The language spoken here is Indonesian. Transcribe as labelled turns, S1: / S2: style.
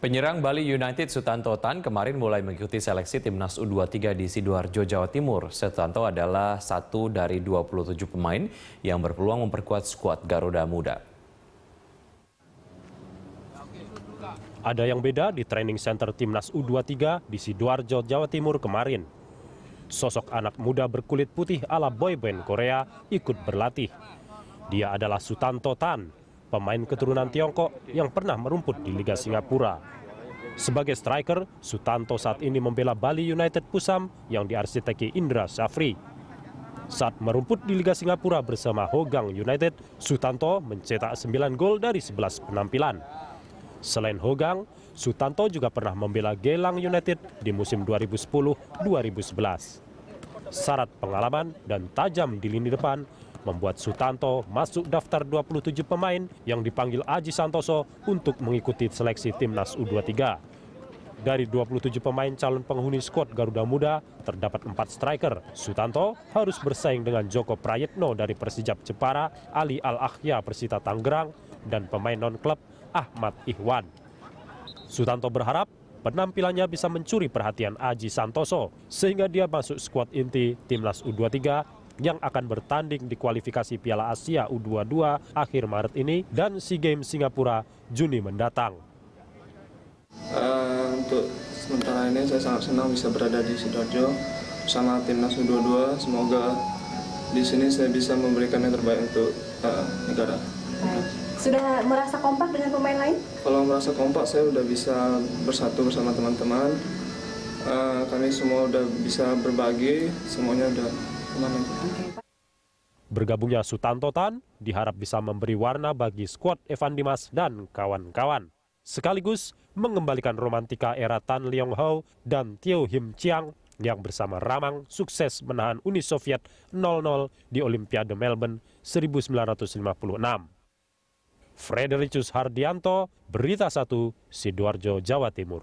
S1: Penyerang Bali United Sutanto Tan kemarin mulai mengikuti seleksi timnas U23 di Sidoarjo, Jawa Timur. Sutanto adalah satu dari 27 pemain yang berpeluang memperkuat skuad Garuda Muda. Ada yang beda di training center timnas U23 di Sidoarjo, Jawa Timur kemarin. Sosok anak muda berkulit putih ala boyband Korea ikut berlatih. Dia adalah Sutanto Tan, pemain keturunan Tiongkok yang pernah merumput di Liga Singapura. Sebagai striker, Sutanto saat ini membela Bali United Pusam yang diarsiteki Indra Safri. Saat merumput di Liga Singapura bersama Hogang United, Sutanto mencetak 9 gol dari 11 penampilan. Selain Hogang, Sutanto juga pernah membela Gelang United di musim 2010-2011. Syarat pengalaman dan tajam di lini depan membuat Sutanto masuk daftar 27 pemain yang dipanggil Aji Santoso untuk mengikuti seleksi timnas U23. Dari 27 pemain calon penghuni skuad Garuda Muda, terdapat 4 striker. Sutanto harus bersaing dengan Joko Prayetno dari Persijap Jepara, Ali Al-Akhya Persita Tanggerang, dan pemain non-klub Ahmad Ihwan. Sutanto berharap penampilannya bisa mencuri perhatian Aji Santoso sehingga dia masuk skuad inti Timnas U23 yang akan bertanding di kualifikasi Piala Asia U22 akhir Maret ini dan SEA Games Singapura Juni mendatang.
S2: Uh, untuk sementara ini saya sangat senang bisa berada di Sidoarjo bersama timnas U22. Semoga di sini saya bisa memberikan yang terbaik untuk uh, negara.
S1: Sudah merasa kompak dengan pemain lain?
S2: Kalau merasa kompak, saya sudah bisa bersatu bersama teman-teman. Uh, kami semua sudah bisa berbagi, semuanya sudah.
S1: Bergabungnya Sutanto Tan diharap bisa memberi warna bagi skuad Evan Dimas dan kawan-kawan. Sekaligus mengembalikan romantika era Tan Leong Ho dan Tio Him Chiang yang bersama Ramang sukses menahan Uni Soviet 0-0 di Olimpiade Melbourne 1956. Fredericus Hardianto, Berita 1, Sidoarjo, Jawa Timur.